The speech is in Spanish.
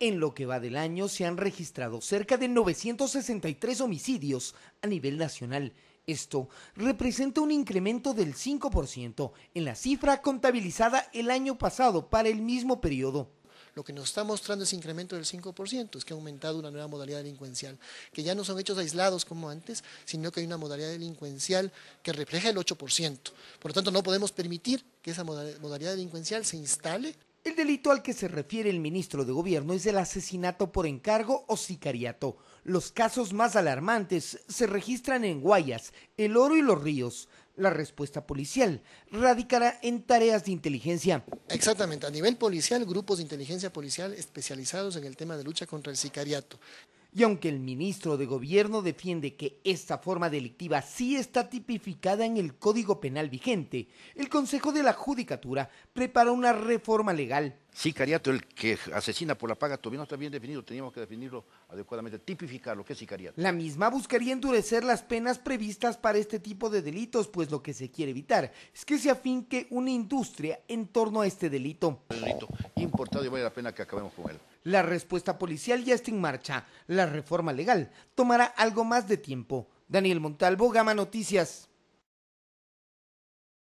En lo que va del año se han registrado cerca de 963 homicidios a nivel nacional. Esto representa un incremento del 5% en la cifra contabilizada el año pasado para el mismo periodo. Lo que nos está mostrando ese incremento del 5% es que ha aumentado una nueva modalidad delincuencial, que ya no son hechos aislados como antes, sino que hay una modalidad delincuencial que refleja el 8%. Por lo tanto, no podemos permitir que esa modalidad delincuencial se instale el delito al que se refiere el ministro de Gobierno es el asesinato por encargo o sicariato. Los casos más alarmantes se registran en Guayas, El Oro y Los Ríos. La respuesta policial radicará en tareas de inteligencia. Exactamente, a nivel policial, grupos de inteligencia policial especializados en el tema de lucha contra el sicariato. Y aunque el ministro de Gobierno defiende que esta forma delictiva sí está tipificada en el Código Penal vigente, el Consejo de la Judicatura prepara una reforma legal. sicariato el que asesina por la paga todavía no está bien definido, teníamos que definirlo adecuadamente, tipificar lo que es sicariato. La misma buscaría endurecer las penas previstas para este tipo de delitos, pues lo que se quiere evitar es que se afinque una industria en torno a este delito la La respuesta policial ya está en marcha. La reforma legal tomará algo más de tiempo. Daniel Montalvo, Gama Noticias.